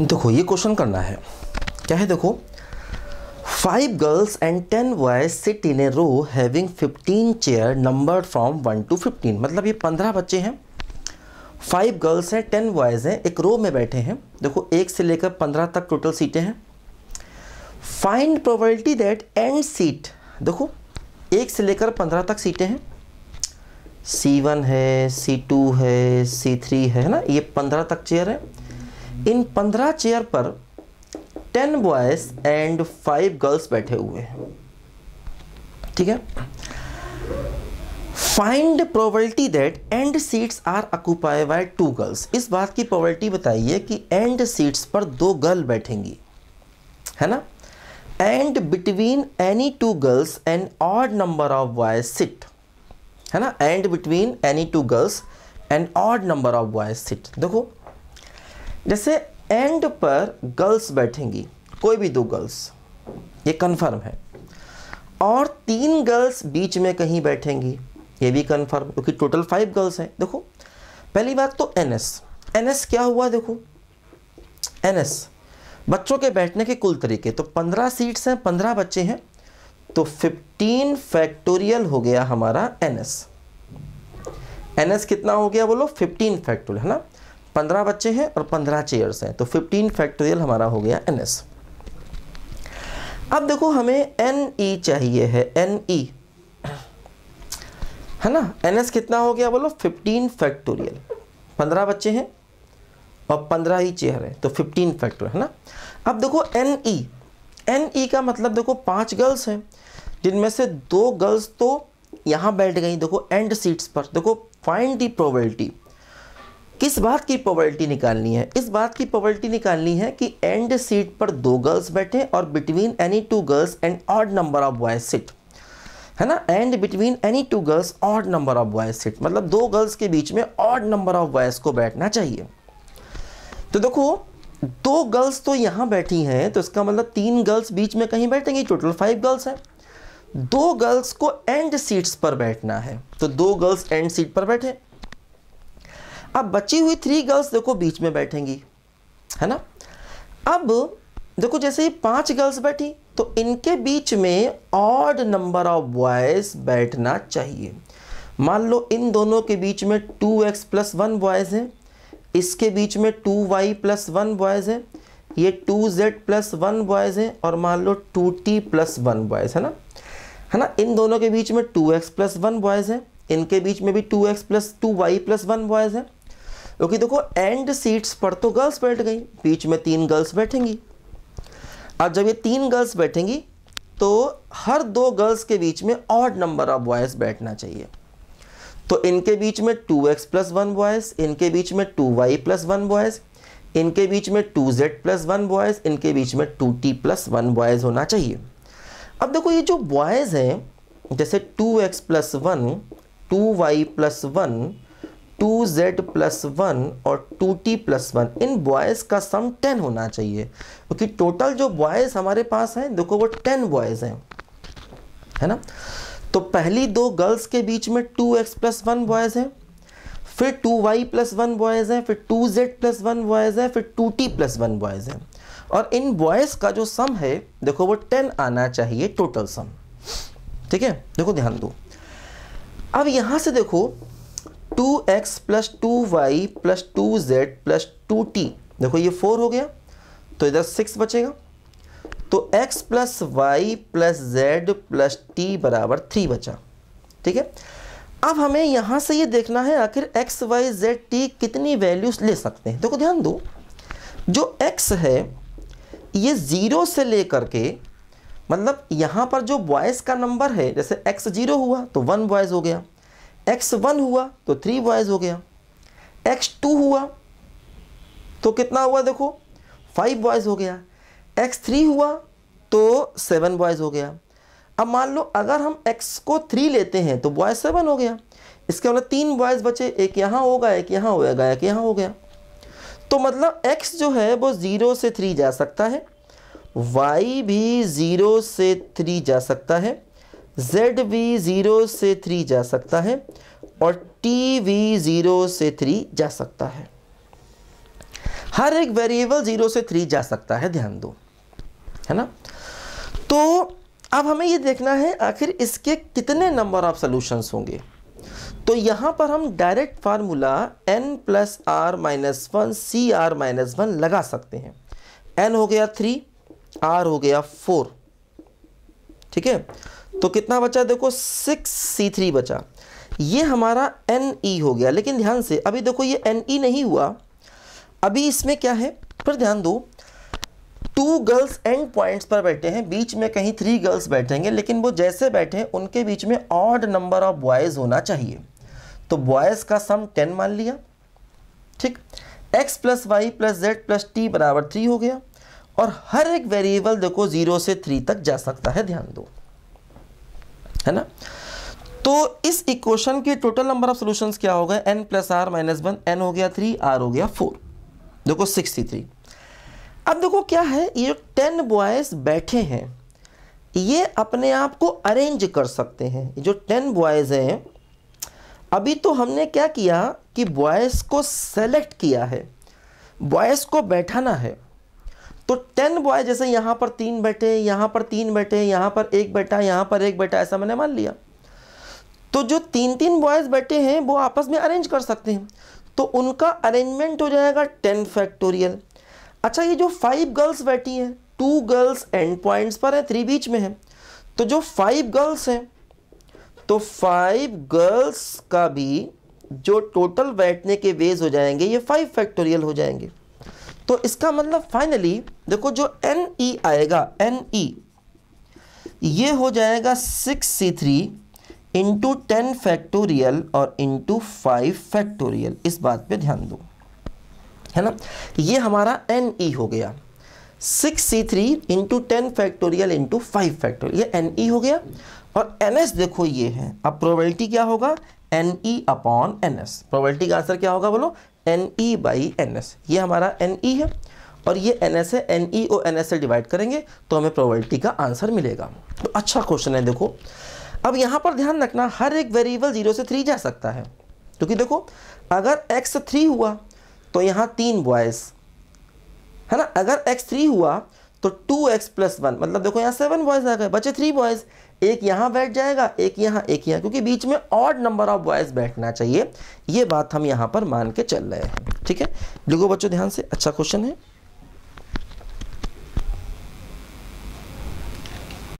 देखो ये क्वेश्चन करना है क्या है देखो five girls and ten boys sit in a row having fifteen chair number from one to fifteen मतलब ये पंद्रह बच्चे हैं फाइव गर्ल्स हैं टेन बॉयज़ हैं एक रो में बैठे हैं देखो एक से लेकर पंद्रह तक टोटल सीटें हैं find probability that end seat देखो एक से लेकर पंद्रह तक सीटें हैं सी वन है सी टू है सी थ्री है ना ये पंद्रह तक चेयर है इन पंद्रह चेयर पर ten boys and five girls बैठे हुए हैं ठीक है find probability that end seats are occupy by two girls इस बात की प्रोबेबिलिटी बताइए कि एंड सीट्स पर दो गर्ल बैठेंगी है ना and between any two girls and odd number of boys sit है ना and between any two girls and odd number of boys sit देखो जैसे एंड पर गर्ल्स बैठेंगी कोई भी दो गर्ल्स ये कन्फर्म है और तीन गर्ल्स बीच में कहीं बैठेंगी ये भी कन्फर्म क्योंकि टोटल फाइव गर्ल्स हैं देखो पहली बात तो एन एस एन एस क्या हुआ देखो एन एस बच्चों के बैठने के कुल तरीके तो पंद्रह सीट्स हैं पंद्रह बच्चे हैं तो फिफ्टीन फैक्टोरियल हो गया हमारा एन एस एन एस कितना हो गया बोलो फिफ्टीन फैक्टोरियल है ना पंद्रह बच्चे हैं और पंद्रह चेयर्स हैं तो फिफ्टीन फैक्टोरियल हमारा हो गया एन एस अब देखो हमें एन ई e चाहिए है एन ई e। है ना एन एस कितना हो गया बोलो फिफ्टीन फैक्टोरियल पंद्रह बच्चे हैं और पंद्रह ही चेयर है तो फिफ्टीन फैक्टोरियल है ना अब देखो एन ई एन ई का मतलब देखो पांच गर्ल्स हैं जिनमें से दो गर्ल्स तो यहाँ बैठ गई देखो एंड सीट्स पर देखो फाइंड दी प्रोबेबिलिटी किस बात की पॉवर्टी निकालनी है इस बात की पॉवर्टी निकालनी है कि एंड सीट पर दो गर्ल्स बैठे और between any two girls and odd number of boys sit है ना and between any two girls odd number of boys sit मतलब दो गर्ल्स के बीच में ऑड नंबर ऑफ बॉयज को बैठना चाहिए तो देखो दो गर्ल्स तो यहाँ बैठी हैं तो इसका मतलब तीन गर्ल्स बीच में कहीं बैठेंगी टोटल फाइव गर्ल्स हैं दो गर्ल्स को एंड सीट्स पर बैठना है तो दो गर्ल्स एंड सीट पर बैठे अब बची हुई थ्री गर्ल्स देखो बीच में बैठेंगी है ना अब देखो जैसे ये पांच गर्ल्स बैठी तो इनके बीच में ऑड नंबर ऑफ बॉयज बैठना चाहिए मान लो इन दोनों के बीच में two x plus one boys हैं इसके बीच में two y plus one boys हैं ये two z plus one boys हैं और मान लो two t plus one boys है ना है ना इन दोनों के बीच में two x plus one boys हैं इनके बीच में भी two x plus two y plus one boys हैं क्योंकि देखो एंड सीट्स पर तो गर्ल्स बैठ गई बीच में तीन गर्ल्स बैठेंगी अब जब ये तीन गर्ल्स बैठेंगी तो हर दो गर्ल्स के बीच में ऑड नंबर ऑफ बॉयज़ बैठना चाहिए तो इनके बीच में two x plus one boys इनके बीच में two y plus one boys इनके बीच में two z plus one boys इनके बीच में two t plus one boys होना चाहिए अब देखो ये जो बॉयज़ हैं जैसे two x plus one two y plus one two z plus one और टू टी प्लस वन इन बॉयज़ का सम टेन होना चाहिए क्योंकि तो टोटल जो बॉयज़ हमारे पास हैं देखो वो टेन बॉयज़ हैं है ना तो पहली दो गर्ल्स के बीच में two x plus one boys हैं फिर two y plus one boys हैं फिर two z plus one boys हैं फिर two t plus one boys हैं और इन बॉयज़ का जो सम है देखो वो टेन आना चाहिए टोटल सम ठीक है देखो ध्यान दो अब यहाँ से देखो two x plus two y plus two z plus two t देखो ये फोर हो गया तो इधर सिक्स बचेगा तो x plus y plus z plus t बराबर थ्री बचा ठीक है अब हमें यहाँ से ये देखना है आखिर x, y, z, t कितनी वैल्यूज़ ले सकते हैं देखो ध्यान दो जो x है ये ज़ीरो से लेकर के मतलब यहाँ पर जो बॉयज़ का नंबर है जैसे x ज़ीरो हुआ तो वन बॉयज़ हो गया एक्स वन हुआ तो थ्री बॉयज़ हो गया एक्स टू हुआ तो कितना हुआ देखो फाइव बॉयज़ हो गया एक्स थ्री हुआ तो सेवन बॉयज़ हो गया अब मान लो अगर हम एक्स को थ्री लेते हैं तो बॉयज़ सेवन हो गया इसके मतलब तीन बॉयज़ बचे एक यहाँ होगा एक यहाँ होगा एक यहाँ हो गया तो मतलब एक्स जो है वो ज़ीरो से थ्री जा सकता है वाई भी ज़ीरो से थ्री जा सकता है जेड वी ज़ीरो से थ्री जा सकता है और टी वी ज़ीरो से थ्री जा सकता है हर एक वेरिएबल ज़ीरो से थ्री जा सकता है ध्यान दो है ना तो अब हमें ये देखना है आखिर इसके कितने नंबर ऑफ सोल्यूशंस होंगे तो यहाँ पर हम direct formula n plus r minus one C r minus one लगा सकते हैं n हो गया थ्री आर हो गया फोर ठीक है तो कितना बचा देखो सिक्स सी थ्री बचा ये हमारा एन ई e हो गया लेकिन ध्यान से अभी देखो ये एन ई e नहीं हुआ अभी इसमें क्या है पर ध्यान दो टू गर्ल्स एंड पॉइंट्स पर बैठे हैं बीच में कहीं थ्री गर्ल्स बैठेंगे लेकिन वो जैसे बैठे हैं उनके बीच में ऑड नंबर ऑफ बॉयज़ होना चाहिए तो बॉयज़ का सम टेन मान लिया ठीक x plus y plus z plus t बराबर थ्री हो गया और हर एक वेरिएबल देखो ज़ीरो से थ्री तक जा सकता है ध्यान दो है ना तो इस इक्वेशन के टोटल नंबर ऑफ सोल्यूशन क्या हो गए n plus r minus one n हो गया थ्री आर हो गया फोर देखो सिक्सटी थ्री अब देखो क्या है ये टेन बॉयज़ बैठे हैं ये अपने आप को अरेंज कर सकते हैं जो टेन बॉयज़ हैं अभी तो हमने क्या किया कि बॉयज़ को सेलेक्ट किया है बॉयज़ को बैठाना है तो टेन बॉय जैसे यहाँ पर तीन बैठे यहाँ पर तीन बैठे यहाँ पर एक बैठा यहाँ पर एक बैठा ऐसा मैंने मान लिया तो जो तीन तीन बॉयज़ बैठे हैं वो आपस में अरेंज कर सकते हैं तो उनका अरेंजमेंट हो जाएगा टेन फैक्टोरियल अच्छा ये जो फाइव गर्ल्स बैठी हैं टू गर्ल्स एंड पॉइंट्स पर हैं थ्री बीच में हैं तो जो फाइव गर्ल्स हैं तो फाइव गर्ल्स का भी जो टोटल बैठने के वेज हो जाएंगे ये फाइव फैक्टोरियल हो जाएंगे तो इसका मतलब फाइनली देखो जो एन ई e आएगा एन ई e, ये हो जाएगा six C three into ten factorial और इंटू फाइव फैक्टोरियल इस बात पे ध्यान दो है ना ये हमारा एन ई e हो गया six C three into ten factorial into five factorial ये एन ई हो गया और एन एस देखो ये है अब प्रोबेबिलिटी क्या होगा n e upon n s probability का आंसर क्या होगा बोलो n e by n s ये हमारा एन ई e है और ये एन एस है एन ई e और एन एस से डिवाइड करेंगे तो हमें प्रोबेबिलिटी का आंसर मिलेगा तो अच्छा क्वेश्चन है देखो अब यहाँ पर ध्यान रखना हर एक वेरिएबल जीरो से थ्री जा सकता है क्योंकि देखो अगर एक्स थ्री हुआ तो यहाँ तीन बॉयज़ है ना अगर एक्स थ्री हुआ तो टू एक्स प्लस वन मतलब देखो यहाँ सेवन बॉयज़ आ गए बचे थ्री बॉयज़ एक यहाँ बैठ जाएगा एक यहाँ एक यहाँ क्योंकि बीच में ऑड नंबर ऑफ बॉयज़ बैठना चाहिए ये बात हम यहाँ पर मान के चल रहे हैं ठीक है देखो बच्चों ध्यान से अच्छा क्वेश्चन है